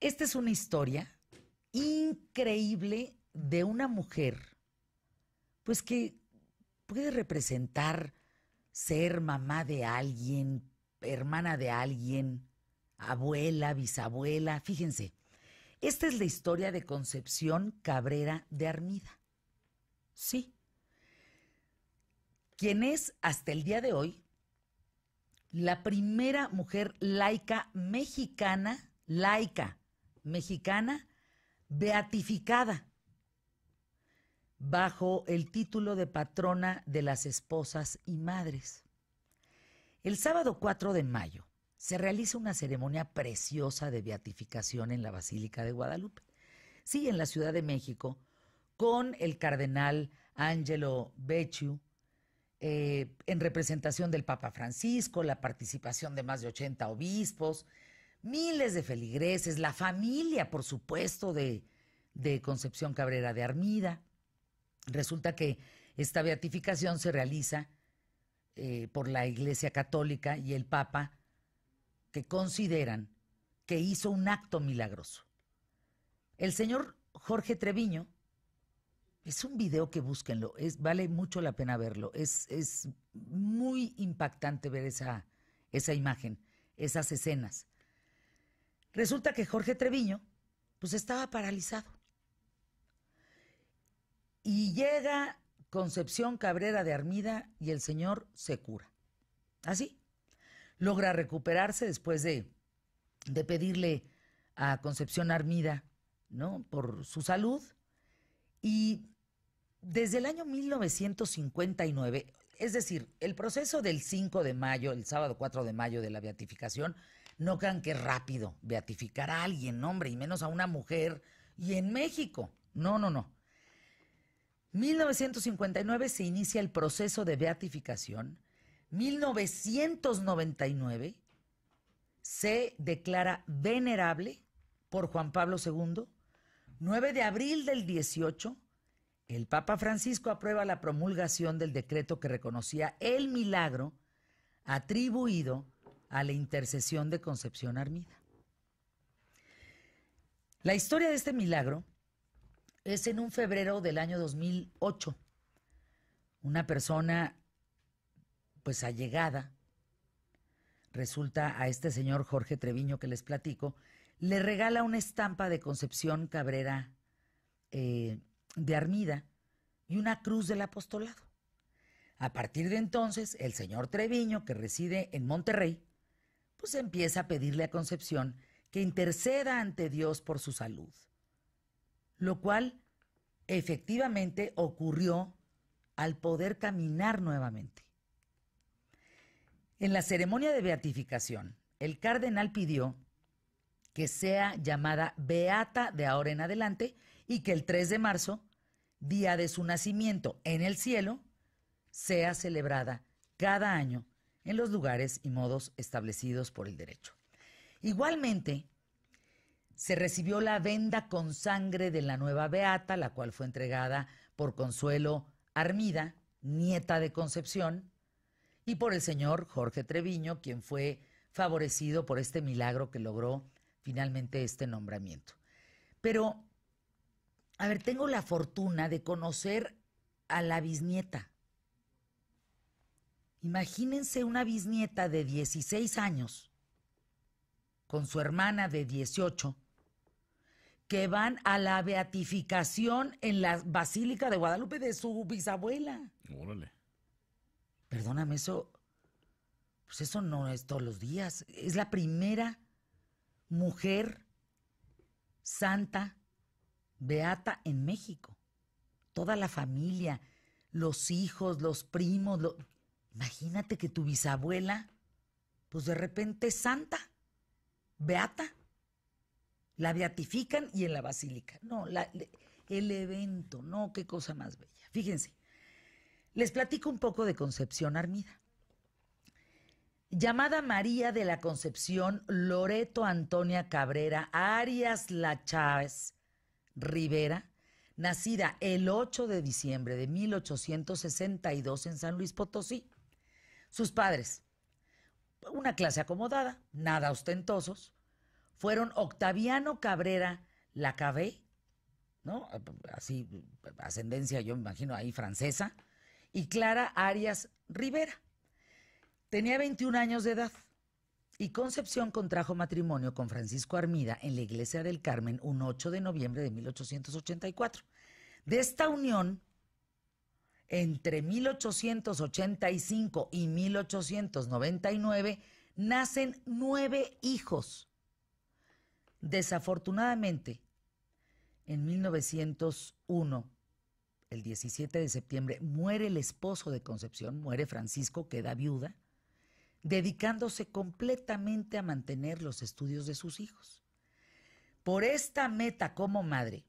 Esta es una historia increíble de una mujer, pues que puede representar ser mamá de alguien, hermana de alguien, abuela, bisabuela, fíjense. Esta es la historia de Concepción Cabrera de Armida. Sí. Quien es hasta el día de hoy la primera mujer laica mexicana, laica, mexicana beatificada bajo el título de patrona de las esposas y madres. El sábado 4 de mayo se realiza una ceremonia preciosa de beatificación en la Basílica de Guadalupe, sí, en la Ciudad de México, con el cardenal Angelo Becciu, eh, en representación del Papa Francisco, la participación de más de 80 obispos, miles de feligreses, la familia, por supuesto, de, Concepción Cabrera de Armida. Resulta que esta beatificación se realiza eh, por la Iglesia Católica y el Papa, que consideran que hizo un acto milagroso. El señor Jorge Treviño, es un video que búsquenlo, vale mucho la pena verlo, es, muy impactante ver esa imagen, esas escenas. Resulta que Jorge Treviño, pues estaba paralizado. Y llega Concepción Cabrera de Armida y el señor se cura. Así. Logra recuperarse después de, pedirle a Concepción Armida, ¿no? Por su salud. Y desde el año 1959, es decir, el proceso del 5 de mayo, el sábado 4 de mayo de la beatificación, no crean que es rápido beatificar a alguien, hombre, y menos a una mujer. Y en México. No, no, no. 1959 se inicia el proceso de beatificación. 1999 se declara venerable por Juan Pablo II. 9 de abril del 18, el Papa Francisco aprueba la promulgación del decreto que reconocía el milagro atribuido a la intercesión de Concepción Armida. La historia de este milagro es en un febrero del año 2008. Una persona, pues allegada, resulta a este señor Jorge Treviño que les platico, le regala una estampa de Concepción Cabrera eh, de Armida y una cruz del apostolado. A partir de entonces, el señor Treviño, que reside en Monterrey, pues empieza a pedirle a Concepción que interceda ante Dios por su salud. Lo cual efectivamente ocurrió al poder caminar nuevamente. En la ceremonia de beatificación, el cardenal pidió que sea llamada beata de ahora en adelante y que el 3 de marzo, día de su nacimiento en el cielo, sea celebrada cada año en los lugares y modos establecidos por el derecho. Igualmente, se recibió la venda con sangre de la nueva Beata, la cual fue entregada por Consuelo Armida, nieta de Concepción, y por el señor Jorge Treviño, quien fue favorecido por este milagro que logró finalmente este nombramiento. Pero, a ver, tengo la fortuna de conocer a la bisnieta Imagínense una bisnieta de 16 años con su hermana de 18 que van a la beatificación en la Basílica de Guadalupe de su bisabuela. Órale. Perdóname, eso. Pues eso no es todos los días. Es la primera mujer santa, beata en México. Toda la familia, los hijos, los primos, los. Imagínate que tu bisabuela, pues de repente es santa, beata, la beatifican y en la basílica. No, el evento, no, qué cosa más bella. Fíjense, les platico un poco de Concepción Armida. Llamada María de la Concepción Loreto Antonia Cabrera Arias La Chávez Rivera, nacida el 8 de diciembre de 1862 en San Luis Potosí. Sus padres, una clase acomodada, nada ostentosos, fueron Octaviano Cabrera Lacabé, ¿no? Así, ascendencia, yo me imagino, ahí francesa, y Clara Arias Rivera. Tenía 21 años de edad y Concepción contrajo matrimonio con Francisco Armida en la iglesia del Carmen un 8 de noviembre de 1884. De esta unión entre 1885 y 1899 nacen nueve hijos. Desafortunadamente, en 1901, el 17 de septiembre, muere el esposo de Concepción, muere Francisco, queda viuda, dedicándose completamente a mantener los estudios de sus hijos. Por esta meta como madre,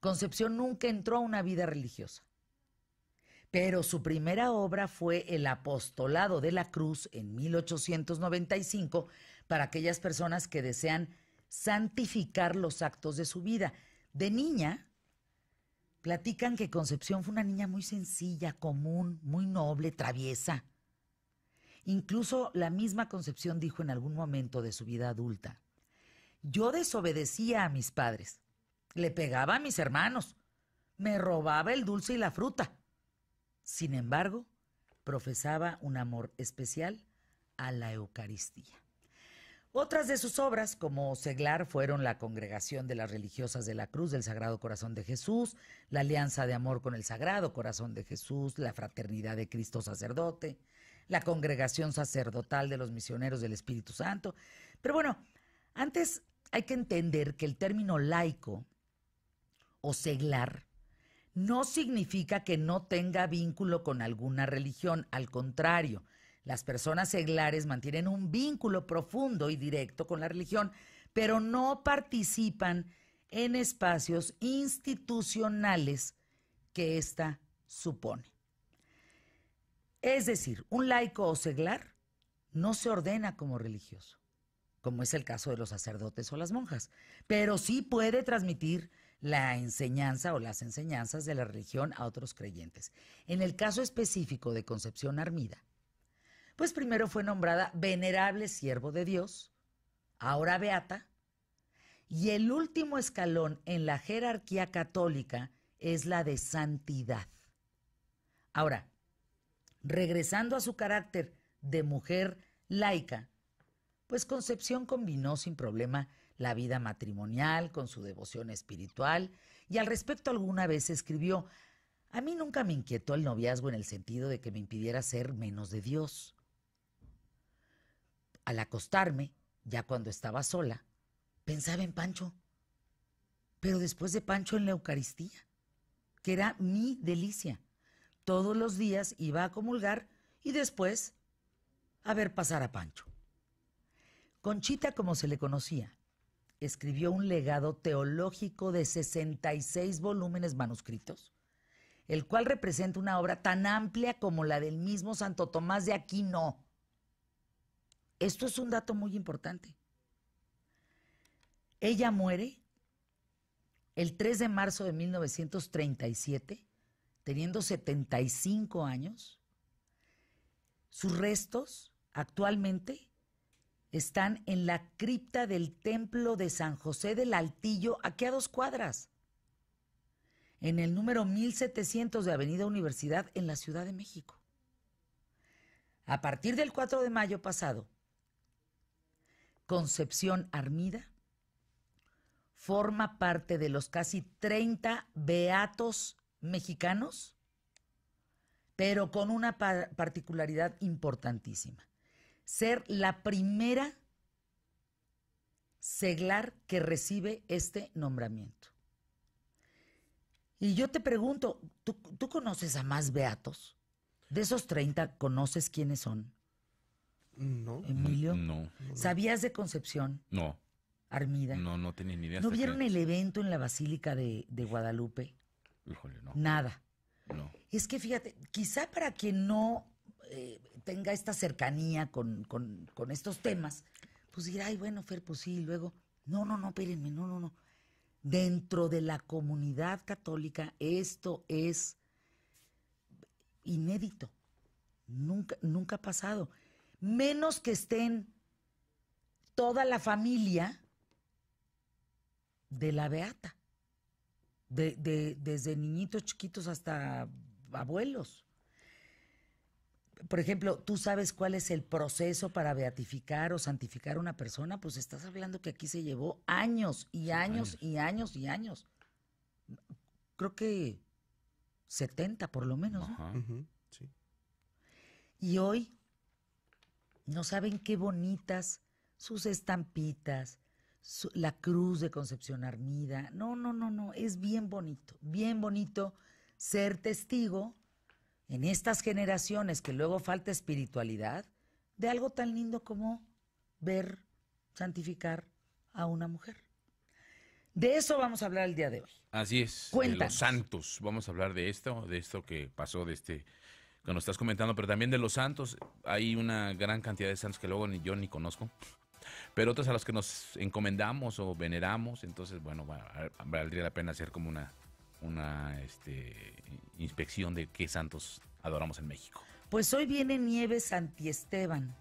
Concepción nunca entró a una vida religiosa, pero su primera obra fue el Apostolado de la Cruz en 1895 para aquellas personas que desean santificar los actos de su vida. De niña, platican que Concepción fue una niña muy sencilla, común, muy noble, traviesa. Incluso la misma Concepción dijo en algún momento de su vida adulta, yo desobedecía a mis padres le pegaba a mis hermanos. Me robaba el dulce y la fruta. Sin embargo, profesaba un amor especial a la Eucaristía. Otras de sus obras, como seglar, fueron la Congregación de las Religiosas de la Cruz del Sagrado Corazón de Jesús, la Alianza de Amor con el Sagrado Corazón de Jesús, la Fraternidad de Cristo Sacerdote, la Congregación Sacerdotal de los Misioneros del Espíritu Santo. Pero bueno, antes hay que entender que el término laico o seglar no significa que no tenga vínculo con alguna religión, al contrario, las personas seglares mantienen un vínculo profundo y directo con la religión, pero no participan en espacios institucionales que ésta supone. Es decir, un laico o seglar no se ordena como religioso, como es el caso de los sacerdotes o las monjas, pero sí puede transmitir la enseñanza o las enseñanzas de la religión a otros creyentes. En el caso específico de Concepción Armida, pues primero fue nombrada venerable siervo de Dios, ahora beata, y el último escalón en la jerarquía católica es la de santidad. Ahora, regresando a su carácter de mujer laica, pues Concepción combinó sin problema la vida matrimonial, con su devoción espiritual, y al respecto alguna vez escribió, a mí nunca me inquietó el noviazgo en el sentido de que me impidiera ser menos de Dios. Al acostarme, ya cuando estaba sola, pensaba en Pancho, pero después de Pancho en la Eucaristía, que era mi delicia. Todos los días iba a comulgar y después a ver pasar a Pancho. Conchita, como se le conocía, escribió un legado teológico de 66 volúmenes manuscritos, el cual representa una obra tan amplia como la del mismo Santo Tomás de Aquino. Esto es un dato muy importante. Ella muere el 3 de marzo de 1937, teniendo 75 años. Sus restos actualmente están en la cripta del templo de San José del Altillo, aquí a dos cuadras, en el número 1700 de Avenida Universidad en la Ciudad de México. A partir del 4 de mayo pasado, Concepción Armida forma parte de los casi 30 beatos mexicanos, pero con una particularidad importantísima ser la primera seglar que recibe este nombramiento. Y yo te pregunto, ¿tú, conoces a más beatos? De esos 30, ¿conoces quiénes son? No. ¿Emilio? No. ¿Sabías de Concepción? No. ¿Armida? No, no tenía ni idea. ¿No vieron el evento en la Basílica de, Guadalupe? Híjole, no. Nada. No. Es que fíjate, quizá para que no eh, tenga esta cercanía con, estos temas, pues dirá, ay, bueno, Fer, pues sí, luego, no, no, no, espérenme, no, no, no. Dentro de la comunidad católica esto es inédito, nunca, nunca ha pasado. Menos que estén toda la familia de la beata, desde niñitos chiquitos hasta abuelos por ejemplo, tú sabes cuál es el proceso para beatificar o santificar a una persona, pues estás hablando que aquí se llevó años y años, y años y años. Creo que 70 por lo menos. Y hoy, no saben qué bonitas sus estampitas, la cruz de Concepción Armida. No, no, no, no, es bien bonito, bien bonito ser testigo en estas generaciones que luego falta espiritualidad de algo tan lindo como ver, santificar a una mujer. De eso vamos a hablar el día de hoy. Así es. Cuéntanos. De los santos. Vamos a hablar de esto, de esto que pasó, de este que nos estás comentando, pero también de los santos. Hay una gran cantidad de santos que luego ni yo ni conozco, pero otros a los que nos encomendamos o veneramos. Entonces, bueno, valdría la pena hacer como una una este, inspección de qué santos adoramos en México. Pues hoy viene Nieves Esteban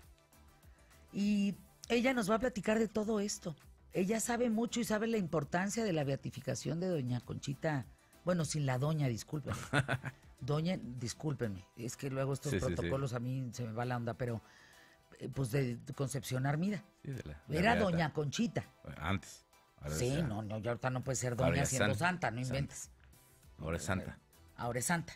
y ella nos va a platicar de todo esto. Ella sabe mucho y sabe la importancia de la beatificación de doña Conchita, bueno, sin la doña, discúlpeme. Doña, discúlpeme. es que luego estos protocolos a mí se me va la onda, pero eh, pues de Concepción Armida. De Era doña Conchita. Antes. Sí, no, no, ya ahorita no puede ser doña siendo santa, no inventes. Ahora es santa. Ahora es santa.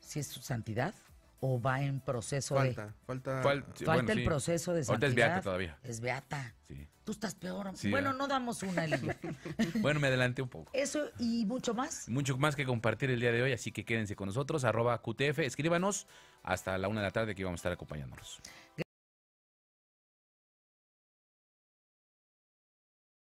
Si es su santidad o va en proceso de. Falta, el proceso de santidad. Ahorita es beata todavía. Es beata. Sí. Tú estás peor. bueno, no damos una, bueno, me adelanté un poco. Eso y mucho más. Mucho más que compartir el día de hoy, así que quédense con nosotros. Arroba QTF, escríbanos hasta la una de la tarde que vamos a estar acompañándonos.